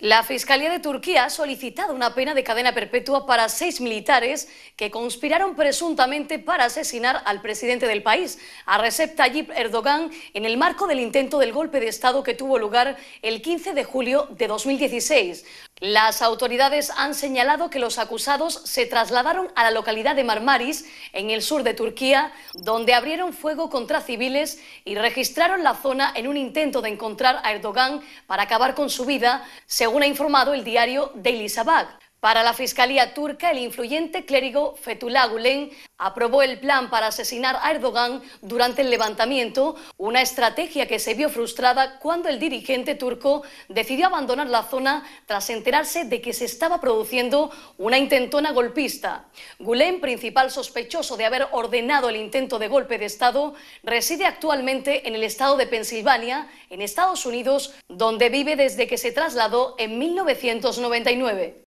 La Fiscalía de Turquía ha solicitado una pena de cadena perpetua para seis militares que conspiraron presuntamente para asesinar al presidente del país, a Recep Tayyip Erdogan, en el marco del intento del golpe de Estado que tuvo lugar el 15 de julio de 2016. Las autoridades han señalado que los acusados se trasladaron a la localidad de Marmaris, en el sur de Turquía, donde abrieron fuego contra civiles y registraron la zona en un intento de encontrar a Erdogan para acabar con su vida, según ha informado el diario Daily Sabah. Para la Fiscalía turca, el influyente clérigo Fethullah Gulen aprobó el plan para asesinar a Erdogan durante el levantamiento, una estrategia que se vio frustrada cuando el dirigente turco decidió abandonar la zona tras enterarse de que se estaba produciendo una intentona golpista. Gulen, principal sospechoso de haber ordenado el intento de golpe de Estado, reside actualmente en el estado de Pensilvania, en Estados Unidos, donde vive desde que se trasladó en 1999.